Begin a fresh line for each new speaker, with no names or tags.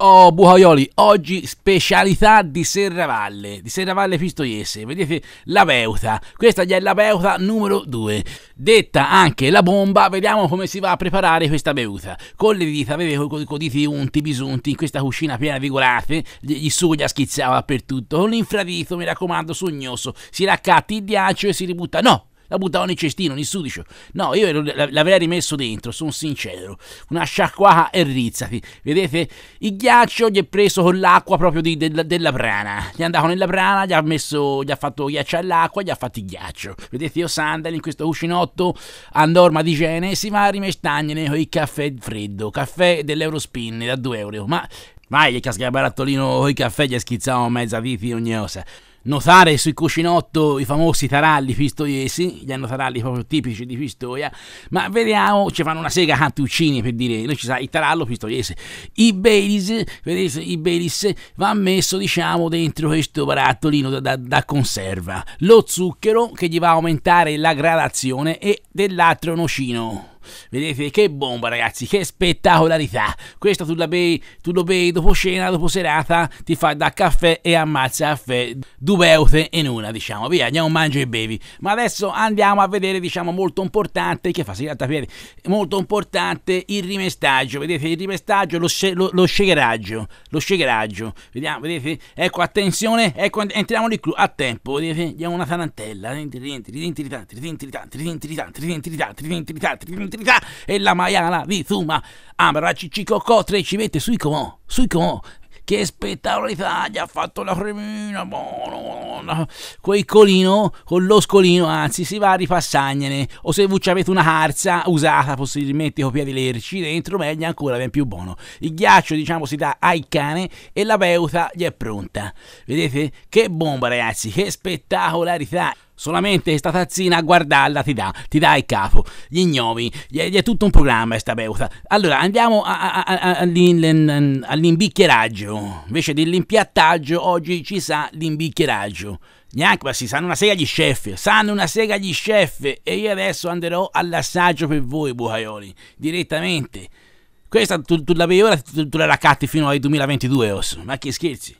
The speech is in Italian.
Oh, Bucaioli, oggi specialità di Serravalle, di Serravalle Pistoiese, vedete la Beuta, questa è la Beuta numero 2, detta anche la bomba, vediamo come si va a preparare questa Beuta, con le dita, vedete, con i coditi unti, bisunti, in questa cucina piena di golate, gli suglia schizzava dappertutto, con l'infradito, mi raccomando, sognoso, si raccatti il ghiaccio e si ributta, no, la buttavo nel cestino, nel sudicio. No, io l'avrei rimesso dentro, sono sincero. Una sciacquata e rizzati. Vedete, il ghiaccio gli è preso con l'acqua proprio di, de, della prana. Gli è andato nella prana, gli ha, messo, gli ha fatto ghiacciare all'acqua, gli ha fatto il ghiaccio. Vedete, io sandali in questo cuscinotto a norma di igiene si va a rimestagnene con il caffè freddo, caffè dell'Eurospin da 2 euro. Ma Vai, gli casca il barattolino con i caffè, gli schizzavano mezza vipi ogni cosa notare sui cuscinotto i famosi taralli pistoiesi, gli hanno taralli proprio tipici di Pistoia, ma vediamo, ci fanno una sega Cantuccini per dire, noi ci sa il tarallo pistoiese. I Belis, vedete, i Belis va messo diciamo dentro questo barattolino da, da, da conserva, lo zucchero che gli va a aumentare la gradazione e dell'altro nocino. Vedete che bomba ragazzi, che spettacolarità. Questa tu la bevi, tu lo bevi dopo cena, dopo serata, ti fa da caffè e ammazza caffè, due beute in una diciamo. Via, andiamo mangiare e bevi. Ma adesso andiamo a vedere diciamo molto importante, che fa si gratta piedi, molto importante il rimestaggio. Vedete il rimestaggio, lo, lo, lo shakeraggio, lo shakeraggio. Vediamo, vedete? Ecco, attenzione, ecco, entriamo di clou, a tempo, vedete? Diamo una tarantella. Tridenti, tridenti, tridenti, tridenti, tridenti, tridenti, tridenti, tridenti, tridenti, tridenti, tridenti, l'elettricità e la maiala di Zuma. Amra Ciccicocò tre civette sui comò, sui comò. Che spettacolarità gli ha fatto la cremina, buono. Quei colino, con lo scolino, anzi, si va a ripassagnene. O se voi avete una carza usata, possibilmente copia di lerci dentro, meglio ancora, ben più buono. Il ghiaccio, diciamo, si dà ai cane e la beuta gli è pronta. Vedete? Che bomba, ragazzi, che spettacolarità. Solamente sta tazzina a guardarla ti dà, ti dà il capo. Gli gnomi, gli, è tutto un programma sta beuta. Allora andiamo a, a, a, all'in, all'imbicchieraggio. Invece dell'impiattaggio oggi ci sa l'imbicchieraggio. Neanche, ma si sanno una sega gli chef, sanno una sega gli chef e io adesso andrò all'assaggio per voi, bucaioli, direttamente. Questa tu, tu la vedi ora, tu, tu la raccatti fino al 2022, osso, ma che scherzi.